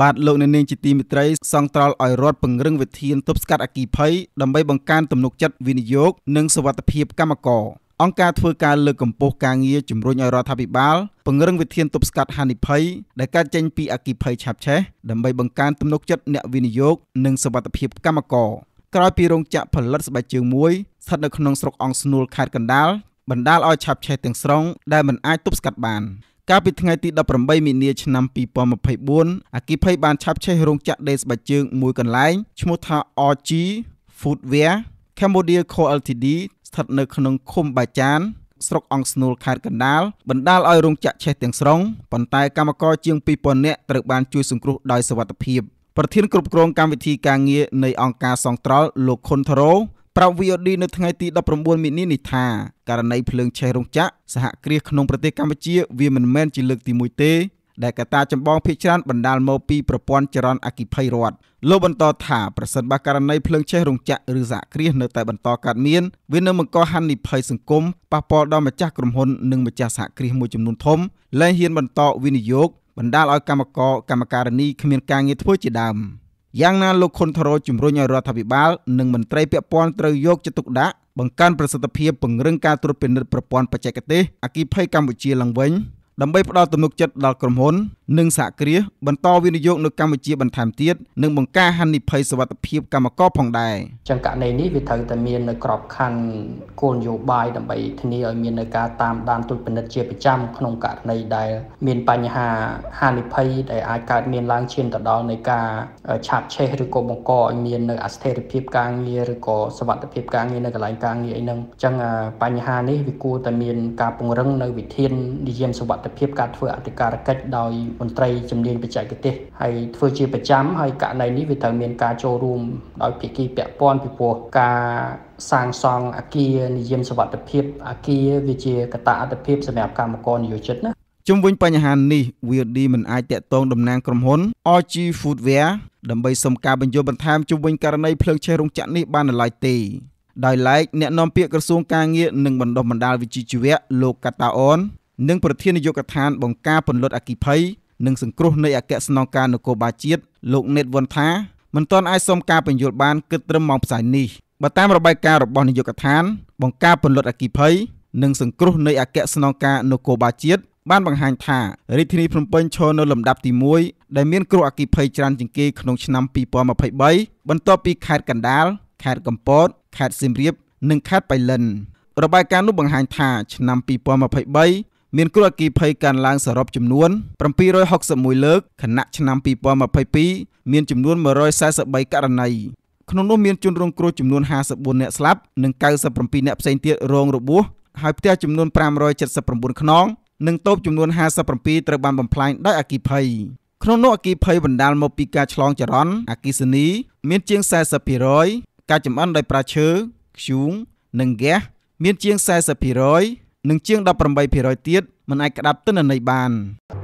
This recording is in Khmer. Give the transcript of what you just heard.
បាទលោកអ្នកនាងជាទីមេត្រីសង្ត្រល់ឲ្យរដ្ឋពង្រឹងវិធានទប់ស្កាត់អគិភ័យដើម្បីបង្កើនទំនុកចិត្តវិនិយោគនិងសวัสดิភាពកម្មករអង្គការធ្វើការលើកកម្ពស់ការងារជំរុញឲ្យរដ្ឋាភិបាលពង្រឹងវិធានទប់ស្កាត់ហានិភ័យដែលកើតចេញពីអគិភ័យឆាបឆេះដើម្បីបង្កើនទំនុកចិត្តអ្នកវិនិយោគនិងសวัสดิភាពកម្មករក្រោយពីរោងចក្រផលិតស្បែកជើងមួយស្ថិតនៅក្នុងស្រុកអង្គស្នួលខេត្តកណ្ដាលបណ្ដាលឲ្យឆាបឆេះទាំងស្រុងដែលមិនអាចទប់ស្កាត់បាន។កាលពីថ្ងៃទី18មីនាឆ្នាំ2024អគិភ័យបានឆាបឆេះរោងចក្រដេស្បែកជើងមួយកន្លែងឈ្មោះថា RG Footwear Cambodia Co Ltd ស្ថិតនៅ ក្នុងឃុំបាចាន ស្រុកអង្គស្នូលខេត្តកណ្ដាលបណ្ដាលឲ្យរោងចក្រឆេះទាំងស្រុងប៉ុន្តែកម្មករជាង2000នាក់ត្រូវបាន ជួយសង្គ្រោះដោយសវត្ថិភាពប្រធានគ្រប់គ្រងកម្មវិធីការងារនៃអង្គការសង្ត្រល់លោកខុនថារ៉ូប្រាប់ VOD នៅថ្ងៃទី19មីនានេះថាករណីភ្លើងឆេះរោងចក្រសហគ្រាសក្នុងប្រទេសកម្ពុជាវាមិនមែនជាលើកទី1ទេ ដែលកត្តាចម្បងភាគច្រើនបណ្ដាលមកពីប្រព័ន្ធចរន្តអគ្គិភ័យរដ្ឋលោកបន្តថាប្រសិនបើករណីភ្លើងឆេះរោងចក្រឬសហគ្រាសនៅតែបន្តកើតមានវានឹងបង្កហានិភ័យសង្គមប៉ះពាល់ដល់ម្ចាស់ក្រុមហ៊ុននិងម្ចាស់សហគ្រាសមួយចំនួនធំលែងហ៊ានបន្តវិនិយោគបណ្ដាលឲ្យកម្មករកម្មការិនីគ្មានការងារធ្វើជាដើម។យ៉ាងណាលោកខុនថារ៉ូជំរុញឲ្យរដ្ឋាភិបាល និងមន្ត្រីពាក់ព័ន្ធត្រូវយកចិត្តទុកដាក់បង្កើនប្រសិទ្ធភាពពង្រឹងការត្រួតពិនិត្យប្រព័ន្ធបច្ចេកទេសអគ្គិភ័យកម្ពុជាឡើងវិញដើម្បីផ្ដល់ទំនុកចិត្តដល់ក្រុមហ៊ុននិងសហគ្រាសបន្តវិនិយោគនៅកម្ពុជាបន្ថែមទៀតនិងបង្ការហានិភ័យសុវត្ថិភាពកម្មករផងដែរចឹងករណីនេះវាត្រូវតែមាននៅក្របខ័ណ្ឌគោលនយោបាយដើម្បីធានាឲ្យមាននៅការតាមដានទុលពិនិត្យជាប្រចាំ ក្នុងករណីដែលមានបញ្ហាហានិភ័យដែលអាចកើតមានឡើងឈានទៅដល់នៃការឆាបឆេះឬក៏បង្កឲ្យមាននៅអស្ថិរភាពការងារឬក៏សុវត្ថិភាពការងារនៅកន្លែងការងារអីហ្នឹងចឹងបញ្ហានេះវាគួរតែមានការពង្រឹងនៅវិធាននិយមសុវត្ថិភាពការធ្វើអតិការកិច្ចដោយមន្ត្រីជំនាញបច្ចេកទេសហើយធ្វើជាប្រចាំហើយករណីនេះវាត្រូវមានការចូលរួមដោយភាគីពាក់ព័ន្ធពីព្រោះការសាងសង់អគារនិយមសុវត្ថិភាពអគារវាជាកត្តាអត្ថភាពសម្រាប់កម្មករនិយោជិតណាជុំវិញបញ្ហានេះ VD មិនអាចតាក់ទងតំណាងក្រុមហ៊ុន RG Foodware ដើម្បីសុំការបញ្យល់បន្ថែមជុំវិញករណីភ្លើងឆេះរោងចក្រនេះបាននៅឡើយទេដោយឡែកអ្នកនាំពាក្យក្រសួងការងារនិងបណ្ដុះបណ្ដាលវិជ្ជាជីវៈលោកកាតាអននិងប្រធាននាយកដ្ឋានបង្ការពន្លត់អគិភ័យនិងសង្គ្រោះនៃអគ្គស្នងការនគរបាលជាតិលោកនេតវុនថាមិនទាន់អាចសុំការបញ្យល់បានគិតត្រឹមម៉ោងផ្សាយនេះបើតាមរបាយការណ៍របស់នាយកដ្ឋាន បង្ការពន្លត់អគិភ័យនិងសង្គ្រោះនៃអគ្គស្នងការនគរបាលជាតិបានបង្ហាញថារាជធានីភ្នំពេញឈរនៅលំដាប់ទី1ដែលមានគ្រោះអគិភ័យច្រើនជាងគេក្នុងឆ្នាំ2023បន្ទាប់ពីខេត្តកណ្ដាលខេត្តកំពតខេត្តសៀមរាប និងខេត្តបៃលិនរបាយការណ៍នោះបង្ហាញថា ឆ្នាំ2023មានគ្រោះអគ្គីភ័យកើនឡើងសរុបចំនួន761លើកខណៈឆ្នាំ2022មានចំនួន143ករណីក្នុងនោះមានជនរងគ្រោះចំនួន54អ្នកស្លាប់និង97អ្នកផ្សេងទៀតរងរបួសហើយផ្ទះចំនួន579ខ្នងនិងតូបចំនួន57ត្រូវបានបំផ្លាញដោយអគ្គីភ័យក្នុងនោះអគ្គីភ័យបណ្ដាលមកពីការឆ្លងចរន្តអគ្គិសនី មានជាង40%ការចំអិនដោយប្រើឈើធ្យូង និងហ្គាសមានជាង40%និងជាង18%ទៀតមិនអាចក្តាប់ទិន្នន័យបាន។